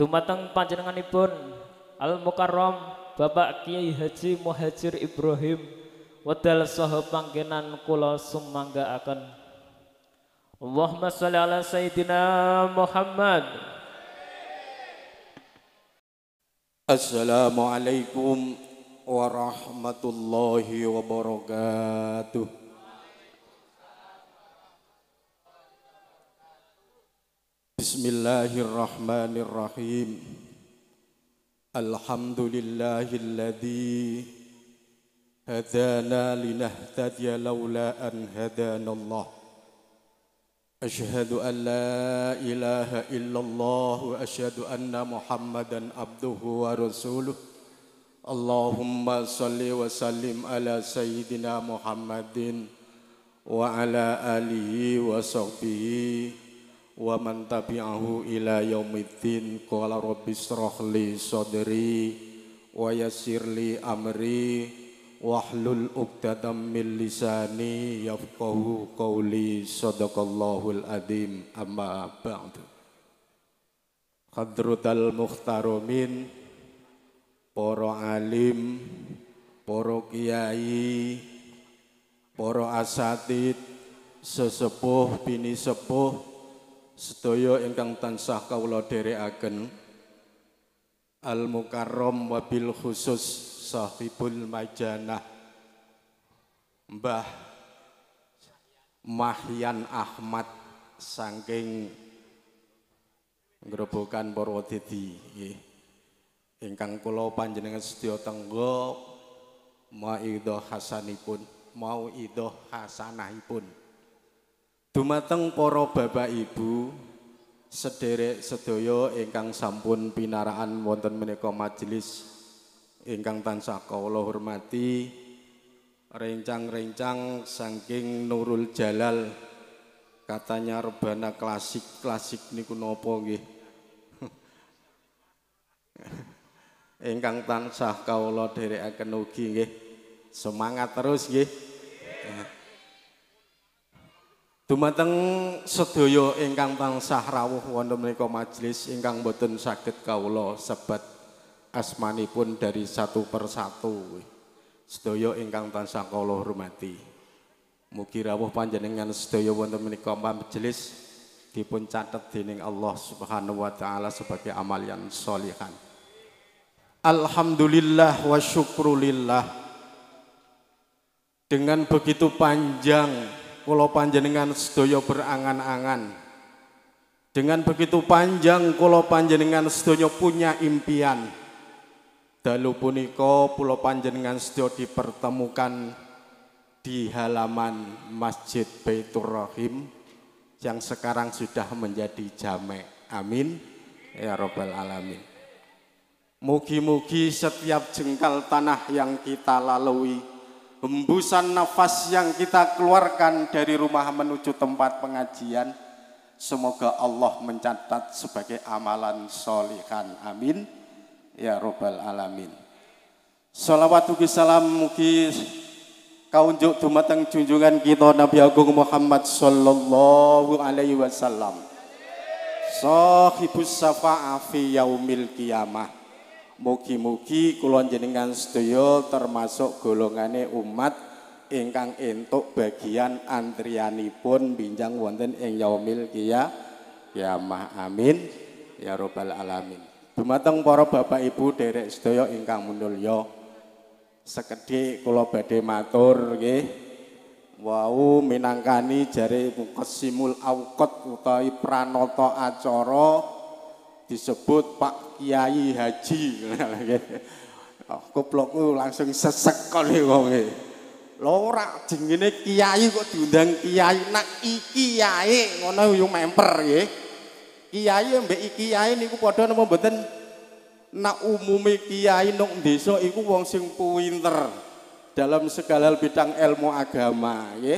Dumateng panjenenganipun Al Mukarrom Bapak Kiai Haji Muhajir Ibrahim wadal saha panggenan kula sumanggaaken. Allahumma shalli ala sayidina Muhammad. Assalamualaikum warahmatullahi wabarakatuh. بسم الله الرحمن الرحيم الحمد لله الذي هدانا لنهتدي لولا أن هدانا الله أشهد أن لا إله إلا الله وأشهد أن محمدا عبده ورسوله اللهم صل وسلم على سيدنا محمد وعلى آله وصحبه wa man tabi'ahu ila yaumiddin qala rabbi israh li sadri wa yassir li amri wahlul 'uqdatam min lisani yafqahu qawli sadaqallahul adzim amma ba'du hadratal mukhtaromin para alim para kiai para asatid sesepuh bini sepuh sedaya ingkang tansah kawula dherekaken al mukarram wabil khusus sahibul majanah Mbah Mahyan Ahmad saking Grobogan Purwodadi nggih ingkang kula panjenengan sedya tenggo idoh hasanipun mau idoh hasanahipun Dumateng para Bapak Ibu sederek sedaya ingkang sampun pinaraan wonten menika majelis ingkang tansah kawula hormati rencang-rencang saking Nurul Jalal katanya rebana klasik-klasik niku napa nggih ingkang tansah kawula dherekaken ugi nggih semangat terus nggih Dumateng sedaya ingkang tansah rawuh wonten menika majelis ingkang boten saged kawula sebat asmanipun dari satu persatu. Sedaya ingkang tansah kawula hormati. Mugi rawuh panjenengan sedaya wonten menika majelis dipun catet dening Allah Subhanahu wa taala sebagai amal yang solihan. Alhamdulillah wa syukrulillah. Dengan begitu panjang kula panjenengan sedaya berangan-angan. Dengan begitu panjang kula panjenengan sedaya punya impian. Dalu punika kula panjenengan sedaya dipertemukan di halaman Masjid Baitur Rahim yang sekarang sudah menjadi jamek. Amin. Ya robbal Alamin. Mugi-mugi setiap jengkal tanah yang kita lalui hembusan nafas yang kita keluarkan dari rumah menuju tempat pengajian, semoga Allah mencatat sebagai amalan solihan. Amin. Ya Robbal Alamin. Salawatu salam mugi kaunjuk dumateng junjungan kita Nabi Agung Muhammad sallallahu alaihi wasallam. Sahibus safa'a fi yaumil kiamah. Mugi-mugi kulon jenengan sedaya termasuk golongane umat ingkang entuk bagian pun binjang wonten ing yaumil kia kiamah. Amin ya robbal alamin. Dumateng para Bapak Ibu derek sedaya ingkang mulya. yo kula badhe matur nggih. wow minangkani jare kesimul awkot utawi Pranoto acara disebut Pak Kiai Haji. Oh, kuplokku langsung sesek kali wonge. Lora jengene kiai kok diundang kiai nak iki kiai ngono yang memper ya Kiai mbek iki kiai niku padha napa mboten? Nak umumi kiai nok desa iku wong sing pinter dalam segala bidang ilmu agama ya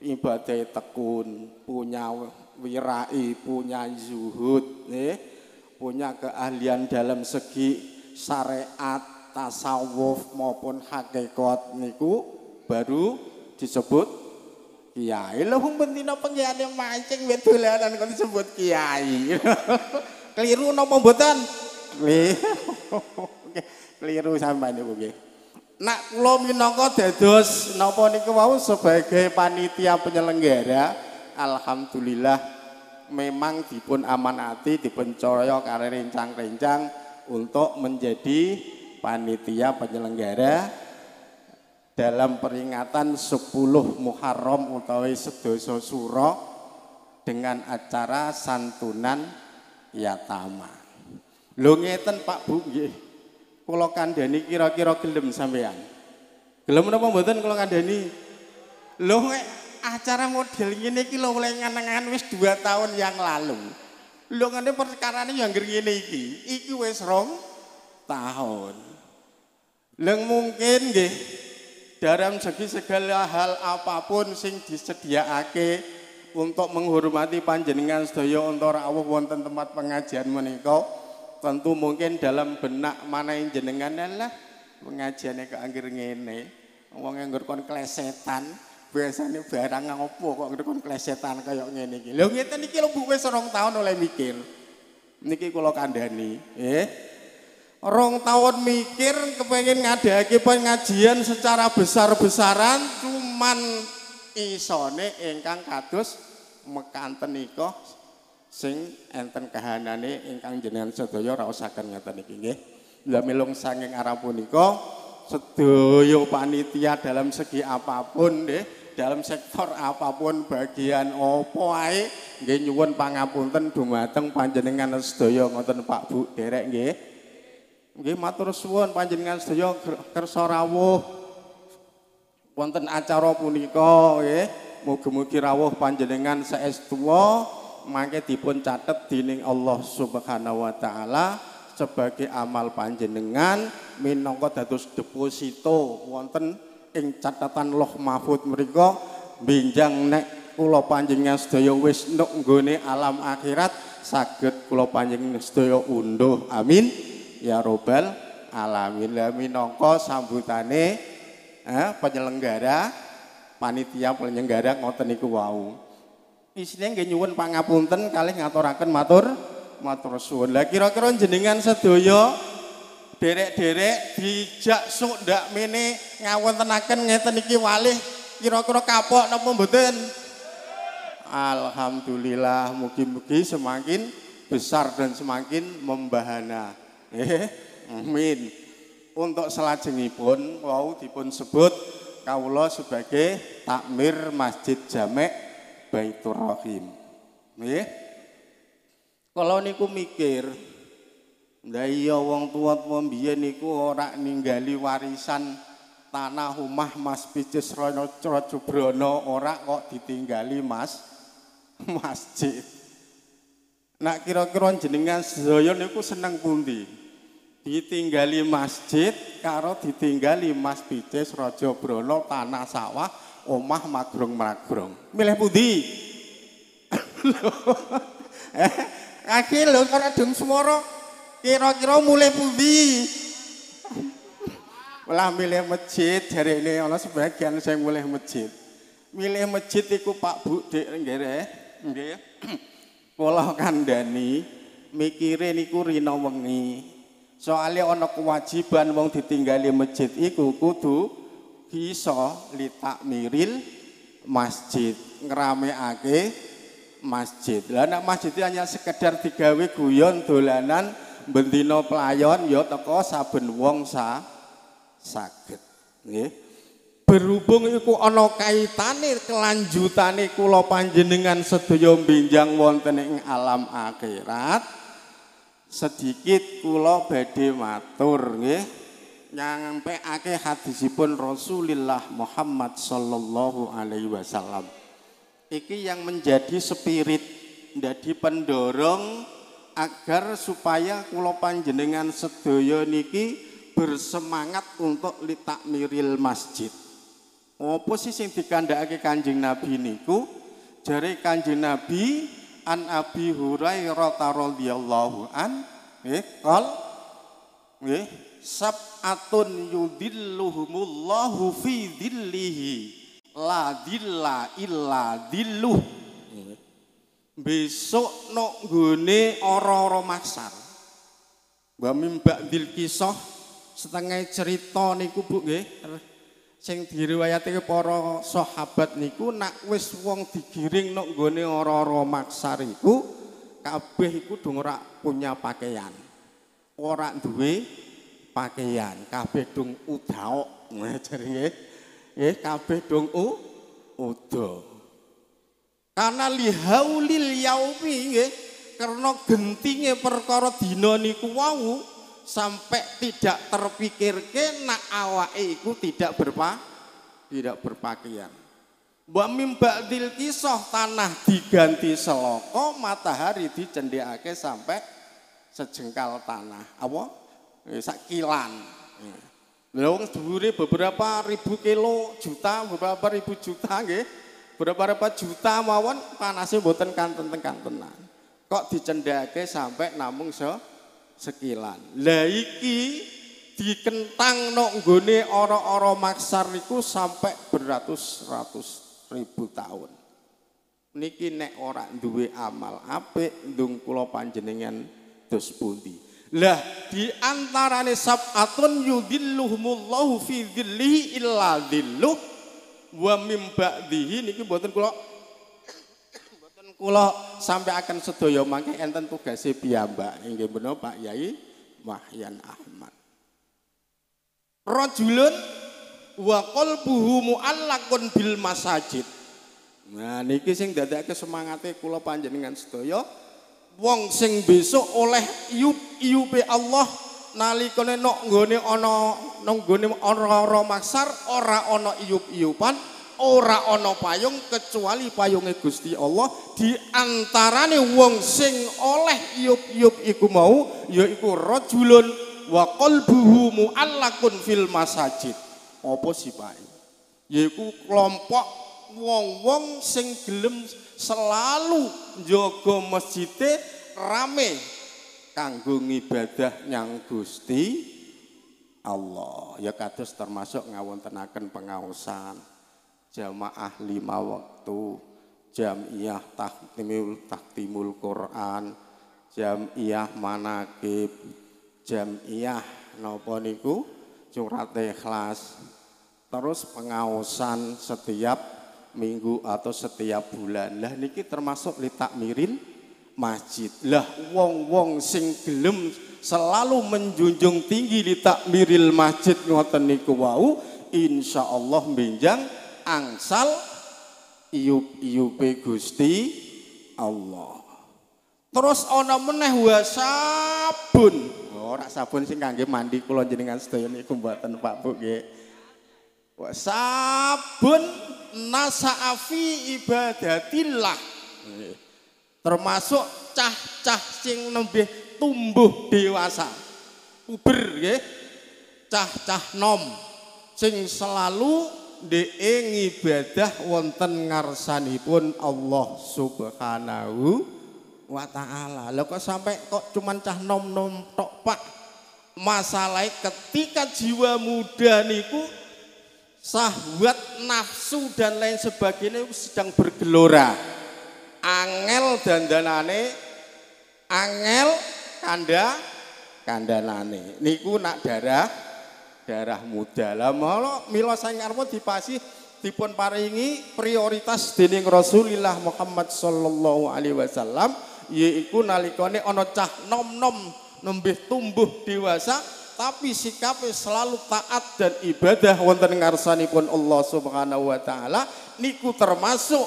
Ibadah tekun, punya wirai, punya zuhud nggih punya keahlian dalam segi syariat, tasawuf maupun hakikat niku baru disebut kiai. Lho wong bentino pengiane mancing wit dolanan kok disebut kiai. Keliru napa mboten? Keliru sampean niku nggih. Nak kula minangka dados napa niku wau sebagai panitia penyelenggara, alhamdulillah memang dipun amanati dipun coroyo karena rencang-rencang untuk menjadi panitia penyelenggara dalam peringatan 10 Muharram utawi sedoso suro dengan acara santunan yatama. lo ngeten Pak Bu kalau kandani kira-kira gelem sampean. Gelem apa mboten kandani lo ngeten acara model ini kilo oleh nganangan wis dua tahun yang lalu. Lo ngene ini yang ini iki. Iki wis rong tahun. Leng mungkin deh dalam segi segala hal apapun sing disediakake untuk menghormati panjenengan sedaya untuk rawuh wonten tempat pengajian menika tentu mungkin dalam benak mana yang jenengan lah pengajiannya ke anggir ngene wong nganggur kon klesetan biasanya barang ngopo kok ngekon klesetan kayak ngene gini Lho ngeten niki lho wis rong tahun oleh mikir. Niki kula kandhani, eh. Rong tahun mikir kepengin ngadakake pengajian secara besar-besaran cuman isone engkang kados mekanten niko sing enten kahanane engkang jenengan sedaya rausakan ngata iki nggih. Lah milung sanging arah niko sedaya panitia dalam segi apapun deh dalam sektor apapun bagian opo ae nggih nyuwun pangapunten dumateng panjenengan sedaya ngoten Pak Bu derek nggih. Nggih matur suwun panjenengan sedaya kersa rawuh wonten acara punika nggih. Mugi-mugi rawuh panjenengan saestuwa mangke dipun catet dening Allah Subhanahu wa taala sebagai amal panjenengan minangka dados deposito wonten ing catatan Loh Mahfud mriku binjang nek kula panjangnya sedaya wis nuk nggone alam akhirat sakit kula panjenengan sedaya unduh amin ya robbal alamin la minangka sambutane eh, penyelenggara panitia penyelenggara ngoten niku wau isine nggih nyuwun pangapunten kalih ngaturaken matur matur suwun lah kira-kira jenengan sedaya derek-derek dijak suka ndak mene tenakan ngeten iki walih kira-kira kapok napa mboten? Alhamdulillah mugi-mugi semakin besar dan semakin membahana. Eh, amin. Untuk selajengipun wau dipun sebut kawula sebagai takmir Masjid Jamek Baitur Rahim. Nggih. Eh? Kalau niku mikir, lah iya wong tuwa-tuwa mbiyen iku ora ninggali warisan tanah rumah Mas Picis Rono Cubrono ora kok ditinggali Mas masjid. Nak kira-kira jenengan sedaya niku seneng pundi? Ditinggali masjid karo ditinggali Mas Picis Raja tanah sawah omah magrung magrung. Milih pundi? eh, kaki lho karo dung swara Kira-kira mulai pundi? Malah milih masjid, dari ini ana sebagian saya mulai masjid. Milih masjid iku Pak Bu Dik nggih. Nggih. Kula kandhani mikire niku rina wengi. Soalnya ana kewajiban wong ditinggali masjid iku kudu bisa litak miril masjid ngerame ngramekake masjid. Lah masjid masjid hanya sekedar digawe guyon dolanan Bentino pelayon ya teko saben wong sa saged nggih berhubung iku ana kaitane kelanjutane kula panjenengan sedaya binjang wonten ing alam akhirat sedikit kula badhe matur nggih nyampekake hadisipun Rasulillah Muhammad sallallahu alaihi wasallam iki yang menjadi spirit menjadi pendorong agar supaya kula panjenengan sedaya niki bersemangat untuk litak miril masjid. Apa sih sing dikandhakake Kanjeng Nabi niku? Jare Kanjeng Nabi an Abi Hurairah radhiyallahu an eh kal eh sab'atun yudilluhumullahu fi dilihi la dilla illa dhilluh besok nok gune ororo ora masar. Wa mimbak dil kisah setengah cerita niku Bu nggih. Sing diriwayatake poro sahabat niku nak wis wong digiring nok gone ora-ora maksar iku kabeh iku dong rak punya pakaian. orang duwe pakaian, kabeh dong udaok. Nah, jaringe nggih kabeh dong u udo. Karena lihaulil yaumi nggih karena gentingnya perkara dina niku wau sampai tidak terpikir ke nak awake iku tidak berpa tidak berpakaian. Wa mim ba'dil kisah tanah diganti seloko, matahari di dicendhekake sampai sejengkal tanah. Apa? Eh, Sak kilan. Lha wong beberapa ribu kilo, juta, beberapa ribu juta nggih berapa-berapa juta mawon panasnya boten kanten kanten Kok dicendake sampai namung se sekilan. Laiki di kentang nok oro-oro ora maksar sampai beratus-ratus ribu tahun. Niki nek ora duwe amal ape ndung kula panjenengan dos pundi. Lah di antarane sab'atun yudhilluhumullahu fi dhillihi illa dhilluh wa mim ba'dihi niki mboten kula mboten kula akan sedaya mangke enten tugase piyambak inggih menawa Pak Yai Mahyan Ahmad. Rajulun wa qalbuhu mu'allaqun bil masajid. Nah niki sing dadake semangate kula panjenengan sedaya wong sing besok oleh iup-iupe Allah nalikane nok nggone ana nenggone ora-ora masar, ora ana iyup-iyupan, ora ana payung kecuali payunge Gusti Allah di antarane wong sing oleh iup iup iku mau yaiku rajulun wa qalbuhu muallakun fil masajid. Apa sih Pak? Yaiku kelompok wong-wong sing gelem selalu njaga masjid rame kanggo ibadah nyang Gusti Allah ya kados termasuk ngawontenaken pengaosan jamaah lima waktu jamiah taktimul taktimul Quran jam jamiah manakib jamiah napa niku teh ikhlas terus pengaosan setiap minggu atau setiap bulan lah niki termasuk litak mirin masjid. Lah wong-wong sing gelem selalu menjunjung tinggi di takmiril masjid ngoten niku wau insyaallah benjang angsal iup-iupe Gusti Allah. Terus ana meneh wa sabun. Ora oh, sabun sing kangge mandi kula jenengan sedaya niku mboten Pak Bu nggih. Wa sabun nasaafi ibadatillah termasuk cah-cah sing nembe tumbuh dewasa puber ya, cah-cah nom sing selalu dhek ngibadah wonten ngarsanipun Allah Subhanahu wa taala. Lah kok sampai kok cuman cah nom-nom tok, Pak? Masalah ketika jiwa muda niku sahwat nafsu dan lain sebagainya sedang bergelora angel dandanane angel kanda kandhanane niku nak darah darah muda lah mala sayang sangarmu dipasi dipun paringi prioritas dening Rasulillah Muhammad sallallahu alaihi wasallam yaiku nalikane ana cah nom-nom nembih tumbuh dewasa tapi sikapnya selalu taat dan ibadah wonten ngarsanipun Allah Subhanahu wa taala niku termasuk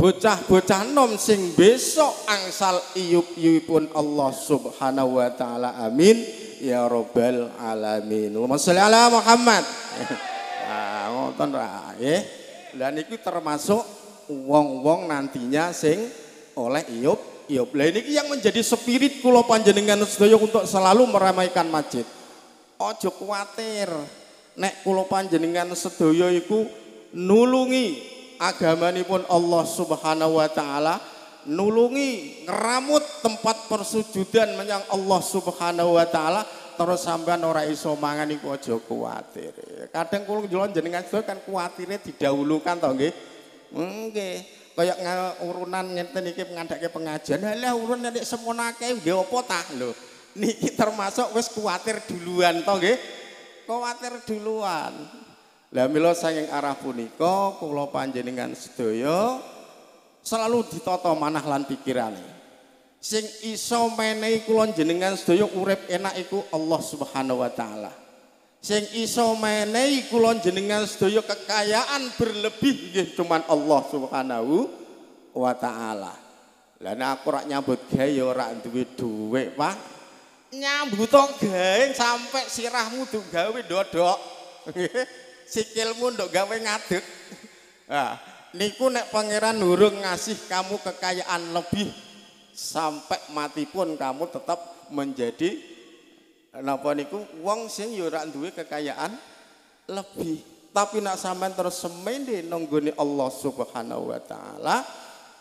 bocah-bocah nom sing besok angsal iyub pun Allah Subhanahu wa taala. Amin ya robbal alamin. Allahumma sholli ala Muhammad. Nah, ngoten eh. termasuk wong-wong nantinya sing oleh iup iup. Lah ini yang menjadi spirit kula panjenengan sedaya untuk selalu meramaikan masjid. Ojo kuatir. Nek kula panjenengan sedaya iku nulungi Agama ini pun Allah Subhanahu wa taala nulungi ngeramut tempat persujudan menyang Allah Subhanahu wa taala terus sampean ora iso mangan iku aja kuwatir. Kadang kula jalan jenengan sedaya kan kuwatire didahulukan to nggih. Nggih. Kaya urunan ngenten iki ngandhake pengajian. Halah urun nek semono akeh nggih apa ta lho. Niki termasuk wis kuwatir duluan to nggih. Kuatir duluan. Lah mila saking arah punika kula panjenengan sedaya selalu ditata manah lan pikirane. Sing iso menehi kula jenengan sedaya urip enak iku Allah Subhanahu wa taala. Sing iso menehi kula jenengan sedaya kekayaan berlebih nggih cuman Allah Subhanahu wa taala. Lah nek aku rak nyambut gawe ya ora duwe dhuwit, Pak. Nyambut gawe sampai sirahmu duwe gawe dodok. sikilmu untuk gawe ngadeg. Nah, niku nek pangeran Nurung ngasih kamu kekayaan lebih sampai mati pun kamu tetap menjadi napa niku wong sing yo ya ora duwe kekayaan lebih. Tapi nak sampean terus semende nunggune Allah Subhanahu wa taala,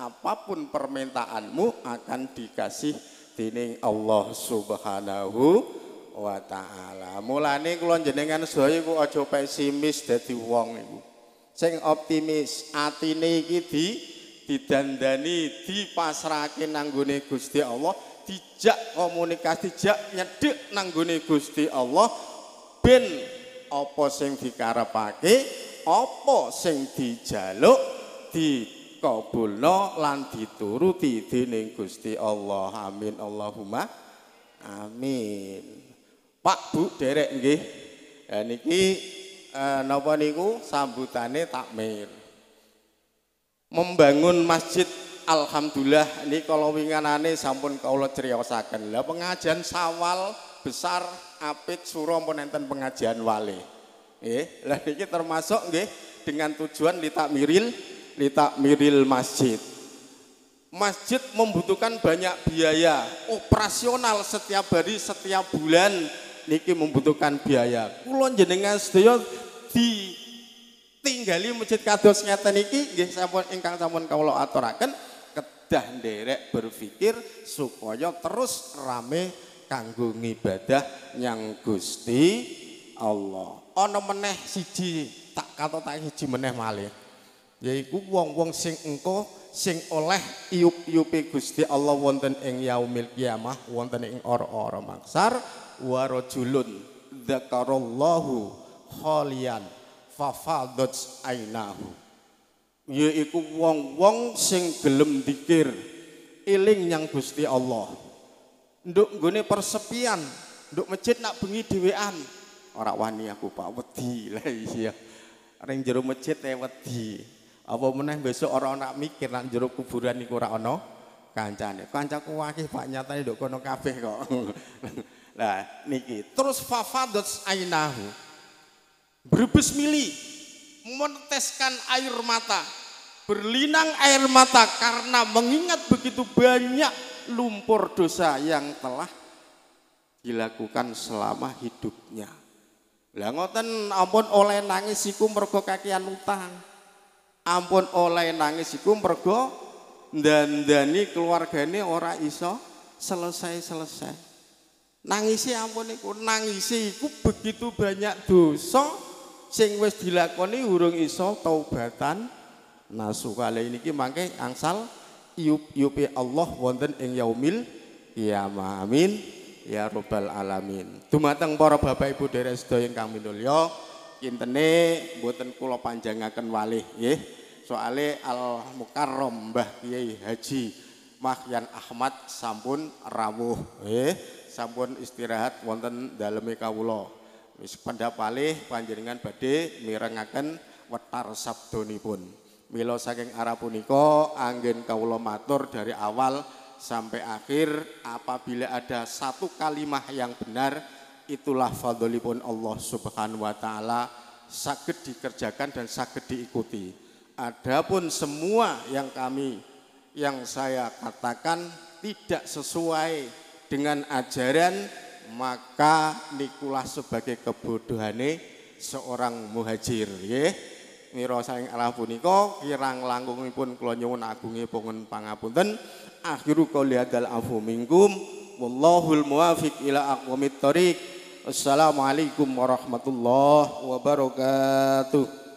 apapun permintaanmu akan dikasih dening Allah Subhanahu wa taala. Mulane kula jenengan sedaya iku aja pesimis dadi wong iku. Sing optimis, atine iki di didandani, dipasrahke nang gone Gusti Allah, dijak komunikasi, dijak nyedhek nang gone Gusti Allah ben apa sing dikarepake, apa sing dijaluk dikabulno lan dituruti dening Gusti Allah. Amin Allahumma amin. Pak Bu derek nggih. dan niki eh, napa niku sambutane takmir. Membangun masjid alhamdulillah ini kalau winganane sampun kaula criosaken. Lah pengajian Sawal besar apit suro menenten pengajian wali. Nggih, lah niki termasuk nggih dengan tujuan litakmiril litakmiril masjid. Masjid membutuhkan banyak biaya operasional setiap hari, setiap bulan, niki membutuhkan biaya. Kulon jenengan sedaya di tinggali masjid kados ngeten niki nggih sampun ingkang sampun kawula aturaken kedah nderek berpikir supaya terus rame kanggo ngibadah yang Gusti Allah. Ana meneh siji tak kata tak siji meneh malih. Yaiku wong-wong sing engko sing oleh iup-iupe Gusti Allah wonten ing yaumil kiamah wonten ing or-or mangsar wa rajulun dzakarallahu khalian fafadat ainahu yaiku wong-wong sing gelem dikir iling yang Gusti Allah nduk nggone persepian nduk masjid nak bengi dhewean ora wani aku Pak wedi lah iya ring jero masjid e wedi apa meneh besok orang nak mikir nak jero kuburan iku ora ana kancane kancaku akeh Pak nyatane nduk kono kabeh kok Nah, niki. Terus fafadots ainahu. Berbes mili. Meneteskan air mata. Berlinang air mata karena mengingat begitu banyak lumpur dosa yang telah dilakukan selama hidupnya. Lah ngoten ampun oleh nangis iku mergo kakian utang. Ampun oleh nangis iku mergo ndandani keluargane ora iso selesai-selesai. Nangisi ampun iku nangisi iku begitu banyak dosa sing wis dilakoni urung iso taubatan nasu kali niki mangke angsal iup-iupi Allah wonten ing yaumil ya Amin ya robbal alamin. Dumateng para Bapak Ibu derek sedaya ingkang minulya, kintene mboten kula panjangaken walih nggih. Soale Al mukarrom, Mbah Kiai Haji Mahyan Ahmad sampun rawuh eh sampun istirahat wonten daleme kawula wis pendhap palih panjenengan badhe mirengaken wetar sabdonipun Milo saking arah punika anggen kawula matur dari awal sampai akhir apabila ada satu kalimah yang benar itulah fadlipun Allah Subhanahu wa taala sakit dikerjakan dan sakit diikuti adapun semua yang kami yang saya katakan tidak sesuai dengan ajaran maka nikulah sebagai kebodohane seorang muhajir Ya, nira saing Allah punika kirang langkungipun kula nyuwun agunge pangen pangapunten akhiru qouli hadzal afu minkum wallahul muwafiq ila aqwamit thoriq assalamualaikum warahmatullahi wabarakatuh